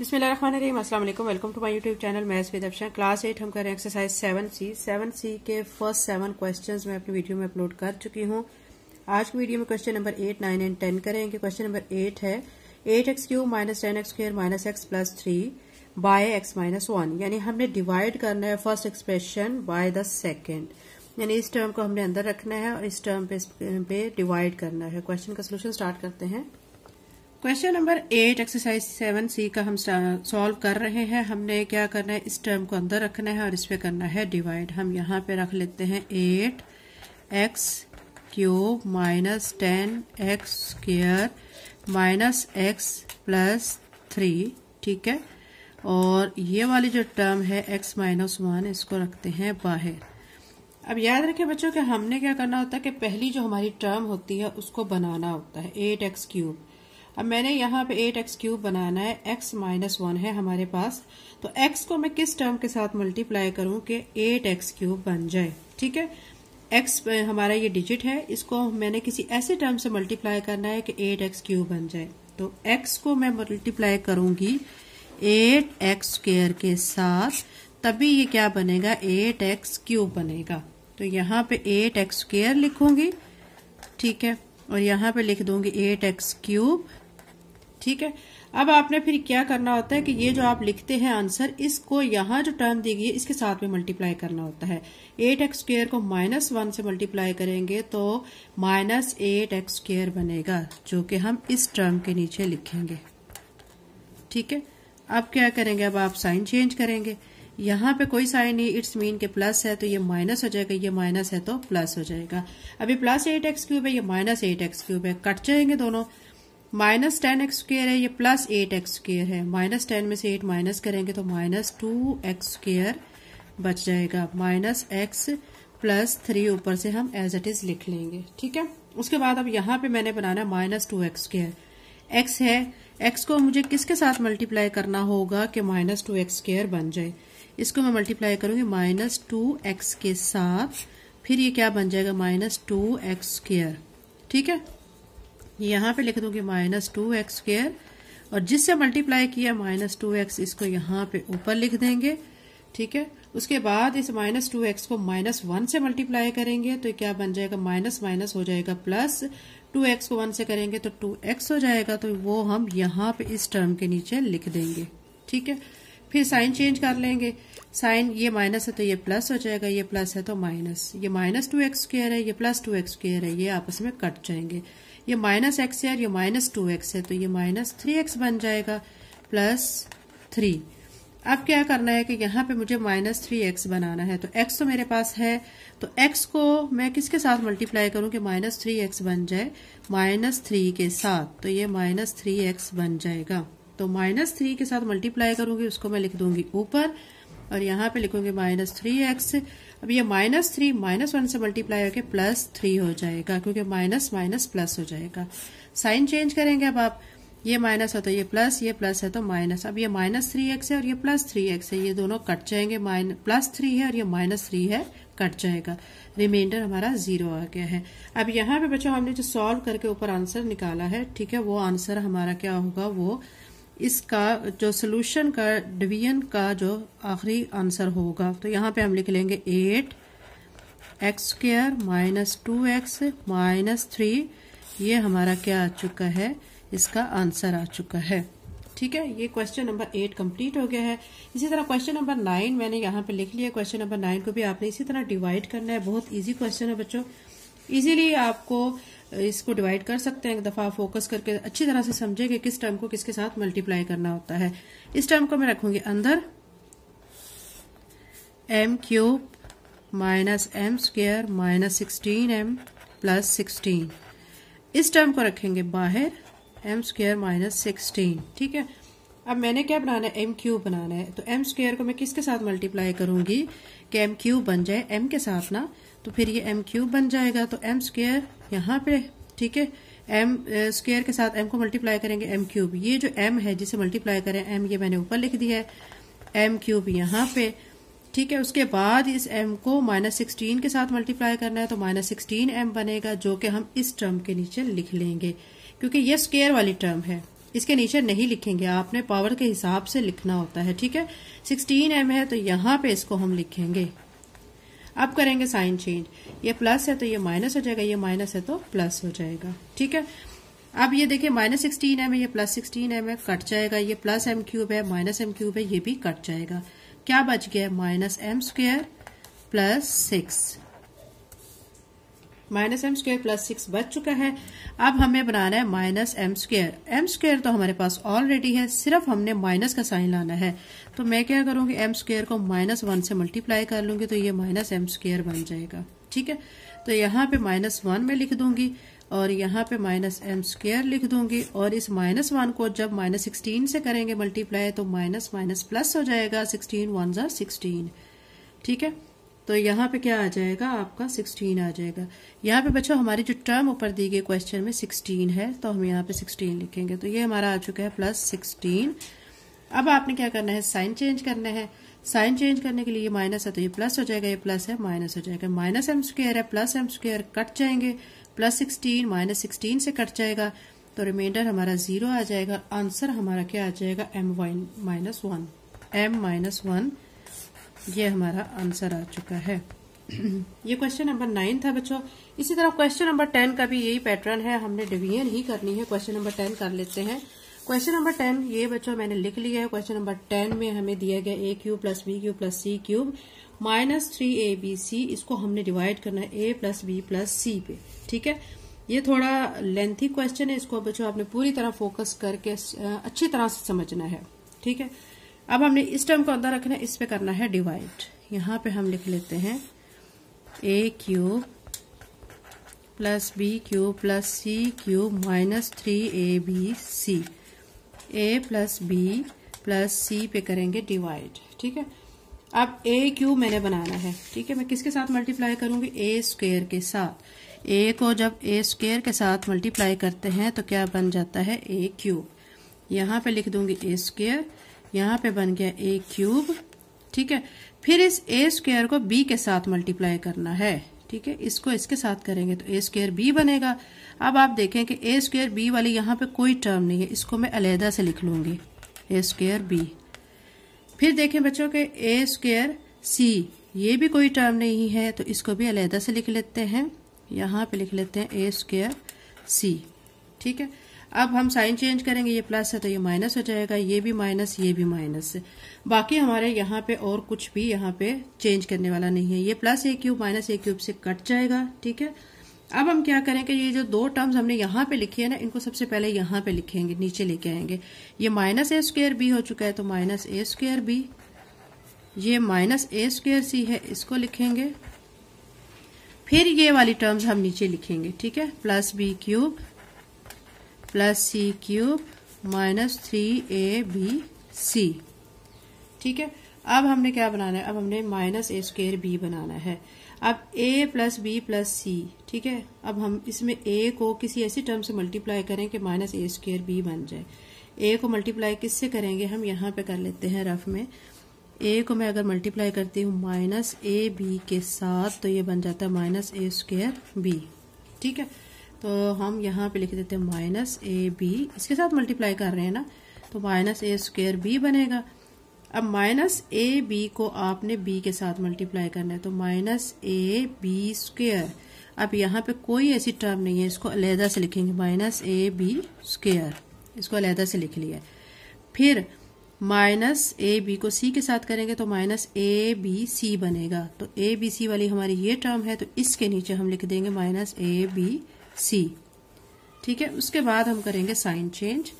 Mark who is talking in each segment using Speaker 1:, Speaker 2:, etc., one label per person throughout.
Speaker 1: बिसमीम अस्सलाम वालेकुम welcome to my YouTube channel maths with Afsha class eight हम कर रहे हैं exercise seven C seven C के फर्स्ट सेवन क्वेश्चंस मैं अपनी वीडियो में अपलोड कर चुकी हूँ आज की वीडियो में question number eight nine and ten करेंगे क्वेश्चन नंबर एट है eight x cube minus ten x square minus x plus three by x minus one यानी हमने डिवाइड करना है first expression by the second यानी इस term को हमने अंदर रखना है और इस टर्म पे डिवाइड करना है क्वेश्चन का सोल्यूशन स्टार्ट करते हैं question number eight exercise seven C का हम सॉल्व कर रहे हैं हमने क्या करना है इस टर्म को अंदर रखना है और इस पे करना है डिवाइड हम यहाँ पे रख लेते हैं eight x cube minus ten x square minus x plus three ठीक है और ये वाली जो टर्म है एक्स माइनस वन इसको रखते हैं बाहर अब याद रखें बच्चों कि हमने क्या करना होता है कि पहली जो हमारी टर्म होती है उसको बनाना होता है एट एक्स क्यूब अब मैंने यहाँ पे एट एक्स क्यूब बनाना है एक्स माइनस वन है हमारे पास तो एक्स को मैं किस टर्म के साथ मल्टीप्लाई करूँ कि एट एक्स क्यूब बन जाए ठीक है एक्स हमारा ये डिजिट है इसको मैंने किसी ऐसे टर्म से मल्टीप्लाई करना है कि एट एक्स क्यूब बन जाए तो एक्स को मैं मल्टीप्लाई करूंगी एट एक्स स्क्र के साथ तभी ये क्या बनेगा एट एक्स क्यूब बनेगा तो यहाँ पे एट एक्स स्क्र लिखूंगी ठीक है और यहाँ पे लिख दूंगी एट एक्स क्यूब ठीक है अब आपने फिर क्या करना होता है कि ये जो आप लिखते हैं आंसर इसको यहाँ जो टर्म दी गई है इसके साथ में मल्टीप्लाई करना होता है एट एक्स स्क्र को माइनस वन से मल्टीप्लाई करेंगे तो माइनस एट एक्स स्क्र बनेगा जो कि हम इस टर्म के नीचे लिखेंगे ठीक है अब क्या करेंगे अब आप साइन चेंज करेंगे यहाँ पे कोई साइन नहीं इट्स मीन के प्लस है तो ये माइनस हो जाएगा ये माइनस है तो प्लस हो जाएगा अभी प्लस एट एक्स क्यूब है ये माइनस एट एक्स क्यूब है कट जाएंगे दोनों माइनस टेन एक्स स्क्र है ये प्लस एट एक्स स्क्र है माइनस टेन में से एट माइनस करेंगे तो माइनस टू एक्स स्क्र बच जाएगा माइनस एक्स प्लस थ्री ऊपर से हम एज इट इज लिख लेंगे ठीक है उसके बाद अब यहां पे मैंने बनाना minus two x square x है एक्स को मुझे किसके साथ मल्टीप्लाई करना होगा कि माइनस टू एक्स स्क्र बन जाए इसको मैं मल्टीप्लाई करूंगी माइनस टू एक्स के साथ फिर ये क्या बन जाएगा माइनस टू एक्स स्क्र ठीक है यहाँ पे लिख दूंगी माइनस टू एक्स स्क्र और जिससे मल्टीप्लाई किया माइनस टू एक्स इसको यहाँ पे ऊपर लिख देंगे ठीक है उसके बाद इस माइनस टू एक्स को माइनस वन से मल्टीप्लाई करेंगे तो क्या बन जाएगा माइनस माइनस हो जाएगा प्लस टू एक्स को वन से करेंगे तो टू एक्स हो जाएगा तो वो हम यहाँ पे इस टर्म के नीचे लिख देंगे ठीक है फिर साइन चेंज कर लेंगे साइन ये माइनस है तो ये प्लस हो जाएगा ये प्लस है तो माइनस ये माइनस टू एक्स स्क्र है ये प्लस टू एक्स स्क्र है ये आपस में कट जाएंगे ये माइनस एक्स है और ये माइनस टू एक्स है तो ये माइनस थ्री एक्स बन जाएगा प्लस थ्री अब क्या करना है कि यहाँ पे मुझे माइनस थ्री एक्स बनाना है तो एक्स तो मेरे पास है तो एक्स को मैं किसके साथ मल्टीप्लाई करूँ कि माइनस थ्री एक्स बन जाए माइनस थ्री के साथ तो ये माइनस थ्री एक्स बन जाएगा तो माइनस थ्री के साथ मल्टीप्लाई करूंगी उसको मैं लिख दूंगी ऊपर और यहाँ पे लिखूंगी माइनस थ्री एक्स अब ये माइनस थ्री माइनस वन से मल्टीप्लाई करके प्लस थ्री हो जाएगा क्योंकि माइनस माइनस प्लस हो जाएगा साइन चेंज करेंगे अब आप ये माइनस है तो ये प्लस ये प्लस है तो माइनस अब ये माइनस थ्री एक्स है और ये प्लस थ्री एक्स है ये दोनों कट जाएंगे प्लस थ्री है और ये माइनस थ्री है कट जाएगा रिमाइंडर हमारा जीरो आ गया है अब यहाँ पे बच्चों हमने जो सॉल्व करके ऊपर आंसर निकाला है ठीक है वो आंसर हमारा क्या होगा वो इसका जो सोल्यूशन का डिवीजन का जो आखिरी आंसर होगा तो यहाँ पे हम लिख लेंगे eight x square minus two x minus three ये हमारा क्या आ चुका है इसका आंसर आ चुका है ठीक है ये क्वेश्चन नंबर एट कंप्लीट हो गया है इसी तरह क्वेश्चन नंबर नाइन मैंने यहाँ पे लिख लिया क्वेश्चन नंबर नाइन को भी आपने इसी तरह डिवाइड करना है बहुत इजी क्वेश्चन है बच्चों इजीली आपको इसको डिवाइड कर सकते हैं एक दफ़ा फोकस करके अच्छी तरह से समझे कि किस टर्म को किसके साथ मल्टीप्लाई करना होता है इस टर्म को मैं रखूंगी अंदर m cube minus m square minus sixteen m plus sixteen इस टर्म को रखेंगे बाहर एम स्क्र माइनस सिक्सटीन ठीक है अब मैंने क्या बनाना है एम क्यूब बनाना है तो एम स्क्र को मैं किसके साथ मल्टीप्लाई करूंगी कि एम क्यूब बन जाए एम के साथ ना तो फिर ये एम क्यूब बन जाएगा तो एम स्क्र यहाँ पे ठीक है एम स्क्र के साथ एम को मल्टीप्लाई करेंगे एम क्यूब ये जो एम है जिसे मल्टीप्लाई करें एम ये मैंने ऊपर लिख दिया है एम क्यूब यहाँ पे ठीक है उसके बाद इस एम को माइनस सिक्सटीन के साथ मल्टीप्लाई करना है तो माइनस सिक्सटीन एम बनेगा जो कि हम इस टर्म के नीचे लिख लेंगे क्योंकि ये स्केयर वाली टर्म है इसके नीचे नहीं लिखेंगे आपने पावर के हिसाब से लिखना होता है ठीक है सिक्सटीन एम है तो यहाँ पे इसको हम लिखेंगे अब करेंगे साइन चेंज ये प्लस है तो ये माइनस हो जाएगा ये माइनस है तो प्लस हो जाएगा ठीक है अब ये देखिए माइनस सिक्सटीन एम है ये प्लस सिक्सटीन एम है कट जाएगा ये प्लस एम क्यूब है माइनस एम क्यूब है ये भी कट जाएगा क्या बच गया minus m square plus six minus m square plus six बच चुका है अब हमें बनाना है minus m square m square तो हमारे पास ऑलरेडी है सिर्फ हमने माइनस का साइन लाना है तो मैं क्या करूंगी एम स्क्र को माइनस वन से मल्टीप्लाई कर लूंगी तो ये माइनस एम स्क्र बन जाएगा ठीक है तो यहाँ पे माइनस वन में लिख दूंगी और यहाँ पे माइनस एम स्क्र लिख दूंगी और इस माइनस वन को जब माइनस सिक्सटीन से करेंगे मल्टीप्लाई तो माइनस माइनस प्लस हो जाएगा सिक्सटीन वन ज़ार सिक्सटीन ठीक है तो यहाँ पे क्या आ जाएगा आपका सिक्सटीन आ जाएगा यहाँ पे बच्चों हमारी जो टर्म ऊपर दी गई क्वेश्चन में सिक्सटीन है तो हम यहाँ पे सिक्सटीन लिखेंगे तो ये हमारा आ चुका है प्लस सिक्सटीन अब आपने क्या करना है साइन चेंज करना है साइन चेंज करने के लिए ये माइनस है तो ये प्लस हो जाएगा ये प्लस है माइनस हो जाएगा माइनस एम स्क्र है प्लस एम स्क्र कट जाएंगे प्लस सिक्सटीन माइनस सिक्सटीन से कट जाएगा तो रिमाइंडर हमारा जीरो आ जाएगा आंसर हमारा क्या आ जाएगा एम वाइन minus one m minus one ये हमारा आंसर आ चुका है ये क्वेश्चन नंबर नाइन था बच्चों इसी तरह क्वेश्चन नंबर टेन का भी यही पैटर्न है हमने डिवीजन ही करनी है क्वेश्चन नंबर टेन कर लेते हैं क्वेश्चन नंबर टेन ये बच्चों मैंने लिख लिया है क्वेश्चन नंबर टेन में हमें दिया गया a cube plus b cube plus c cube minus three a b c इसको हमने डिवाइड करना है a plus b plus c पे ठीक है ये थोड़ा लेंथी क्वेश्चन है इसको बच्चों आपने पूरी तरह फोकस करके अच्छी तरह से समझना है ठीक है अब हमने इस टर्म को अंदर रखना है इस पे करना है डिवाइड यहां पे हम लिख लेते हैं a cube plus b cube plus c cube minus three a b c a plus b plus c पे करेंगे डिवाइड ठीक है अब ए क्यूब मैंने बनाना है ठीक है मैं किसके साथ मल्टीप्लाई करूंगी ए स्क्वेयर के साथ ए को जब ए स्क्वेयर के साथ मल्टीप्लाई करते हैं तो क्या बन जाता है ए क्यूब यहां पे लिख दूंगी ए स्क्वेयर यहाँ पे बन गया ए क्यूब ठीक है फिर इस ए स्क्वेयर को बी के साथ मल्टीप्लाई करना है ठीक है इसको इसके साथ करेंगे तो ए स्क्वेयर बी बनेगा अब आप देखें कि ए स्क्वेयर बी वाली यहाँ पे कोई टर्म नहीं है इसको मैं अलहदा से लिख लूंगी ए स्क्वेयर बी फिर देखें बच्चों के ए स्क्वेयर सी ये भी कोई टर्म नहीं है तो इसको भी अलहदा से लिख लेते हैं यहाँ पे लिख लेते हैं ए स्क्वेयर सी ठीक है अब हम साइन चेंज करेंगे ये प्लस है तो ये माइनस हो जाएगा ये भी माइनस ये भी माइनस बाकी हमारे यहाँ पे और कुछ भी यहाँ पे चेंज करने वाला नहीं है ये plus a cube minus a cube से कट जाएगा ठीक है अब हम क्या करें कि ये जो दो टर्म्स हमने यहाँ पे लिखी है ना इनको सबसे पहले यहाँ पे लिखेंगे नीचे लेके आएंगे ये माइनस ए स्क्वेयर बी हो चुका है तो माइनस ए स्क्वेयर बी ये माइनस ए स्क्वेयर सी है इसको लिखेंगे फिर ये वाली टर्म्स हम नीचे लिखेंगे ठीक है plus b cube plus c cube minus three a b c ठीक है अब हमने क्या बनाना है अब हमने माइनस ए स्क्वेयर बी बनाना है अब a plus b plus c ठीक है अब हम इसमें ए को किसी ऐसी टर्म से मल्टीप्लाई करें कि माइनस ए स्क्वेयर बी बन जाए ए को मल्टीप्लाई किससे करेंगे हम यहाँ पे कर लेते हैं रफ में ए को मैं अगर मल्टीप्लाई करती हूँ माइनस ए बी के साथ तो ये बन जाता है माइनस ए स्क्वेयर बी ठीक है तो हम यहाँ पे लिख देते हैं माइनस ए बी इसके साथ मल्टीप्लाई कर रहे हैं ना तो माइनस ए स्क्वेयर बी बनेगा अब माइनस ए बी को आपने बी के साथ मल्टीप्लाई करना है तो माइनस ए बी स्क्वेयर अब यहाँ पे कोई ऐसी टर्म नहीं है इसको अलहदा से लिखेंगे माइनस ए बी स्क्वेयर इसको अलहदा से लिख लिया फिर माइनस ए बी को सी के साथ करेंगे तो माइनस ए बी सी बनेगा तो ए बी सी वाली हमारी ये टर्म है तो इसके नीचे हम लिख देंगे माइनस ए बी सी ठीक है उसके बाद हम करेंगे साइन चेंज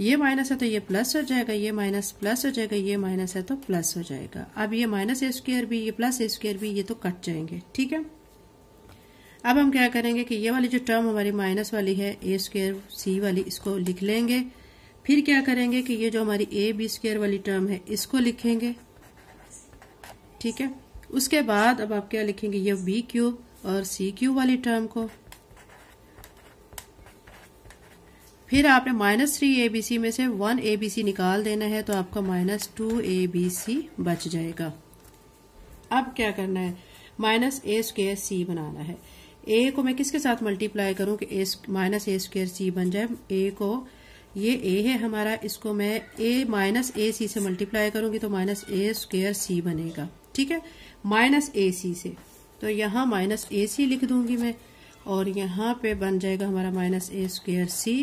Speaker 1: ये माइनस है तो ये प्लस हो जाएगा ये माइनस प्लस हो जाएगा ये माइनस है तो प्लस हो जाएगा अब ये माइनस ए स्क्वेयर भी ये प्लस ए स्क्र भी ये तो कट जाएंगे ठीक है अब हम क्या करेंगे कि ये वाली जो टर्म हमारी माइनस वाली है ए स्क्र सी वाली इसको लिख लेंगे फिर क्या करेंगे कि ये जो हमारी ए बी स्क्र वाली टर्म है इसको लिखेंगे ठीक है उसके बाद अब आप क्या लिखेंगे ये बी क्यूब और सी क्यूब वाली टर्म को फिर आपने minus three a b c में से वन ए बी सी निकाल देना है तो आपका minus two a b c बच जाएगा अब क्या करना है माइनस ए स्क्र सी बनाना है ए को मैं किसके साथ मल्टीप्लाई करूं कि माइनस ए स्क्वेयर सी बन जाए ए को ये ए है हमारा इसको मैं ए माइनस ए सी से मल्टीप्लाई करूंगी तो माइनस ए स्क्वेयर सी बनेगा ठीक है माइनस ए सी से तो यहां माइनस ए सी लिख दूंगी मैं और यहां पे बन जाएगा हमारा माइनस ए स्क्वेयर सी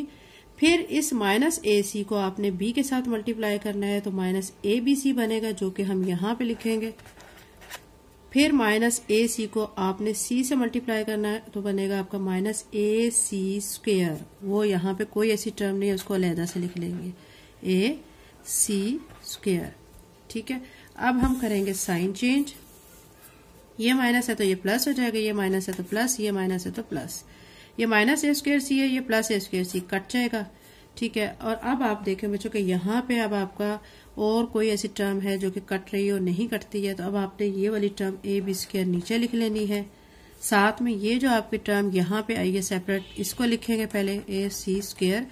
Speaker 1: फिर इस माइनस ए सी को आपने बी के साथ मल्टीप्लाई करना है तो माइनस ए बी सी बनेगा जो कि हम यहाँ पे लिखेंगे फिर माइनस ए सी को आपने सी से मल्टीप्लाई करना है तो बनेगा आपका माइनस ए सी स्क्वेयर वो यहाँ पे कोई ऐसी टर्म नहीं है उसको अलहदा से लिख लेंगे ए सी स्क्वेयर ठीक है अब हम करेंगे साइन चेंज ये माइनस है तो ये प्लस हो जाएगा ये माइनस है तो प्लस ये माइनस है तो प्लस ये माइनस ए स्क्र सी है ये plus a square c cut जाएगा ठीक है और अब आप देखें बच्चों के यहाँ पे अब आपका और कोई ऐसी टर्म है जो कि कट रही है और नहीं कटती है तो अब आपने ये वाली टर्म ए बी स्क्र नीचे लिख लेनी है साथ में ये जो आपकी टर्म यहाँ पे आई है सेपरेट इसको लिखेंगे पहले ए सी स्क्र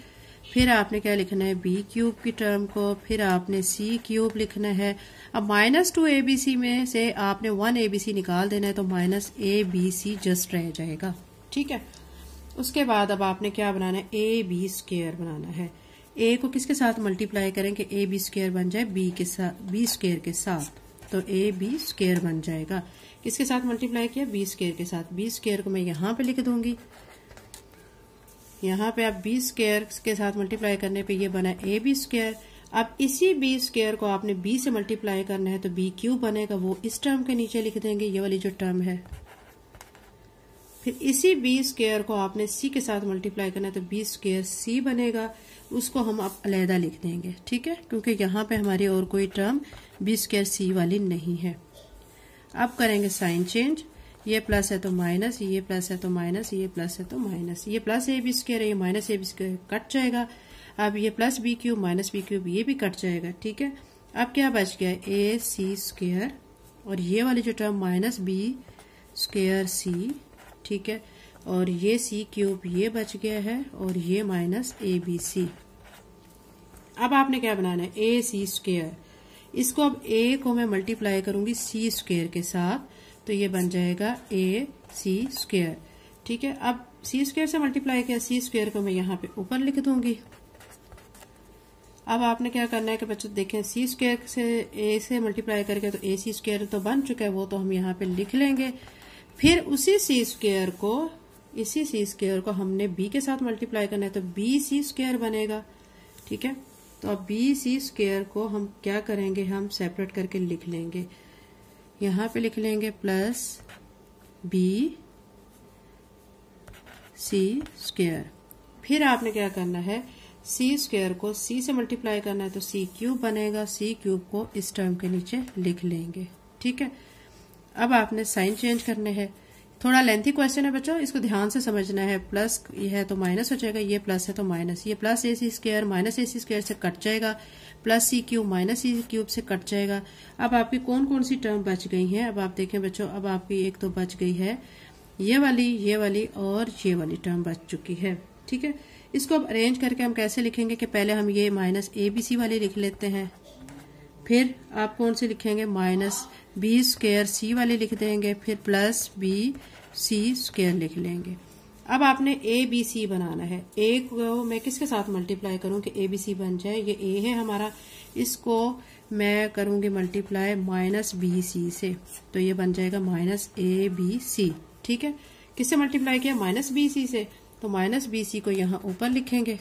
Speaker 1: फिर आपने क्या लिखना है बी क्यूब की टर्म को फिर आपने सी क्यूब लिखना है अब minus two a b c में से आपने वन ए बी सी निकाल देना है तो minus a b c just रह जाएगा ठीक है उसके बाद अब आपने क्या बनाना है ए बी स्केयर बनाना है ए को किसके साथ मल्टीप्लाई करें कि ए बी स्केयर बन जाए बी के साथ बी स्केयर के साथ तो ए बी स्केयर बन जाएगा किसके साथ मल्टीप्लाई किया बी स्केयर के साथ बी स्केयर को मैं यहाँ पे लिख दूंगी यहाँ पे आप बी स्केयर के साथ मल्टीप्लाई करने पे ये बना ए बी स्केयर अब इसी बी स्केयर को आपने बी से मल्टीप्लाई करना है तो बी क्यू बनेगा वो इस टर्म के नीचे लिख देंगे ये वाली जो टर्म है फिर इसी बी स्केयर को आपने सी के साथ मल्टीप्लाई करना है तो बी स्केयर सी बनेगा उसको हम आप अलहदा लिख देंगे ठीक है क्योंकि यहाँ पे हमारी और कोई टर्म बी स्केयर सी वाली नहीं है अब करेंगे साइन चेंज ये प्लस है तो माइनस ये प्लस है तो माइनस ये प्लस है तो माइनस ये प्लस ए बी स्केयर है ये minus a b square cut जाएगा अब ये plus b cube minus b cube ये भी कट जाएगा ठीक है अब क्या बच गया ए सी स्केयर और ये वाली जो term minus b square c ठीक है और ये सी क्यूब ये बच गया है और ये माइनस ए बी सी अब आपने क्या बनाना है ए सी स्क्र इसको अब ए को मैं मल्टीप्लाई करूंगी सी स्क्वेयर के साथ तो ये बन जाएगा ए सी स्क्र ठीक है अब सी स्क्वेयर से मल्टीप्लाई किया सी स्क्वेयर को मैं यहाँ पे ऊपर लिख दूंगी अब आपने क्या करना है कि बच्चों देखें सी स्क्वेयर से ए से मल्टीप्लाई करके तो ए सी स्क्वेयर तो बन चुका है वो तो हम यहाँ पे लिख लेंगे फिर उसी सी स्क्वेयर को इसी सी स्क्वेयर को हमने बी के साथ मल्टीप्लाई करना है तो बी सी स्क्वेयर बनेगा ठीक है तो अब बी सी स्क्वेयर को हम क्या करेंगे हम सेपरेट करके लिख लेंगे यहां पे लिख लेंगे प्लस बी सी स्क्वेयर फिर आपने क्या करना है सी स्क्वेयर को सी से मल्टीप्लाई करना है तो सी क्यूब बनेगा सी क्यूब को इस टर्म के नीचे लिख लेंगे ठीक है अब आपने साइन चेंज करने हैं थोड़ा लेंथी क्वेश्चन है बच्चों इसको ध्यान से समझना है प्लस ये है तो माइनस हो जाएगा ये प्लस है तो माइनस ये plus a c square minus a c square से कट जाएगा plus c cube minus c cube से कट जाएगा अब आपकी कौन कौन सी टर्म बच गई है अब आप देखें बच्चों अब आपकी एक तो बच गई है ये वाली ये वाली और ये वाली टर्म बच चुकी है ठीक है इसको अब अरेंज करके हम कैसे लिखेंगे कि पहले हम ये माइनस ए बी सी वाली लिख लेते हैं फिर आप कौन सी लिखेंगे माइनस बी स्क्र सी वाले लिख देंगे फिर प्लस बी सी स्क्वेयर लिख लेंगे अब आपने ए बी सी बनाना है ए को मैं किसके साथ मल्टीप्लाई करूं कि ए बी सी बन जाए ये ए है हमारा इसको मैं करूंगी मल्टीप्लाई माइनस बी सी से तो ये बन जाएगा माइनस ए बी सी ठीक है किससे मल्टीप्लाई किया माइनस बी सी से तो माइनस बी सी को यहाँ ऊपर लिखेंगे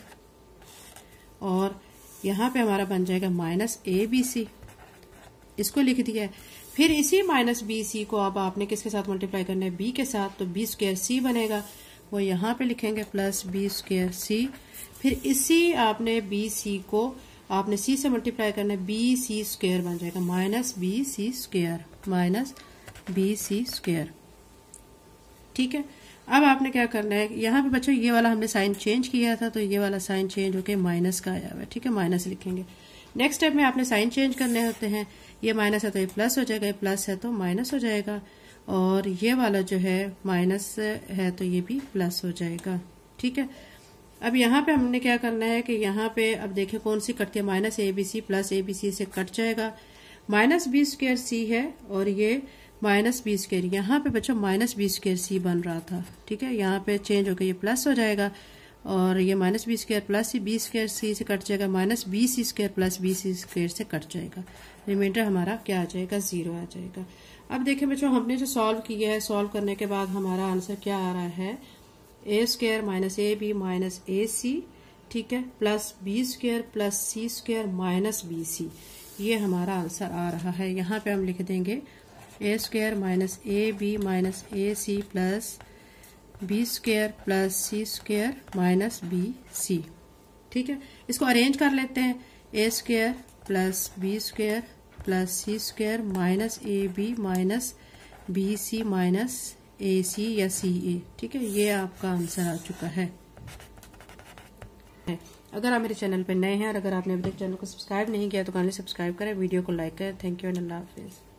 Speaker 1: और यहां पे हमारा बन जाएगा माइनस ए बी सी इसको लिख दिया है फिर इसी माइनस बी सी को अब आपने किसके साथ मल्टीप्लाई करना है बी के साथ तो बी स्क्र सी बनेगा वो यहाँ पे लिखेंगे प्लस बी स्क्र सी फिर इसी आपने बी सी को आपने सी से मल्टीप्लाई करना है बी सी स्क्र बन जाएगा minus b c square minus b c square ठीक है अब आपने क्या करना है यहाँ पे बच्चों ये वाला हमने साइन चेंज किया था तो ये वाला साइन चेंज होके माइनस का आया हुआ है ठीक है माइनस लिखेंगे नेक्स्ट स्टेप में आपने साइन चेंज करने होते हैं ये माइनस है तो ये प्लस हो जाएगा ये प्लस है तो माइनस हो जाएगा और ये वाला जो है माइनस है तो ये भी प्लस हो जाएगा ठीक है अब यहाँ पे हमने क्या करना है कि यहाँ पे अब देखें कौन सी कटती है minus a b c plus a b c से कट जाएगा माइनस बी स्क्र सी है और ये माइनस बी स्क्र यहाँ पे बच्चों माइनस बी स्क्र सी बन रहा था ठीक है यहाँ पे चेंज होकर ये प्लस हो जाएगा और ये minus b square plus b square c से कट जाएगा minus b c square plus b c square से कट जाएगा रिमाइंडर हमारा क्या आ जाएगा जीरो आ जाएगा अब देखें बच्चों हमने जो सॉल्व किया है सॉल्व करने के बाद हमारा आंसर क्या आ रहा है a square minus a b minus a c ठीक है plus b square plus c square minus b c ये हमारा आंसर आ रहा है यहाँ पे हम लिख देंगे a square minus a b minus a c plus b square plus c square minus b c ठीक है इसको अरेंज कर लेते हैं a square plus b square plus c square minus a b minus b c minus a c या c ए e. ठीक है ये आपका आंसर आ चुका है अगर आप मेरे चैनल पर नए हैं और अगर आपने अभी तक चैनल को सब्सक्राइब नहीं किया तो कानली सब्सक्राइब करें वीडियो को लाइक करें थैंक यू एंड अल्लाह हाफिज़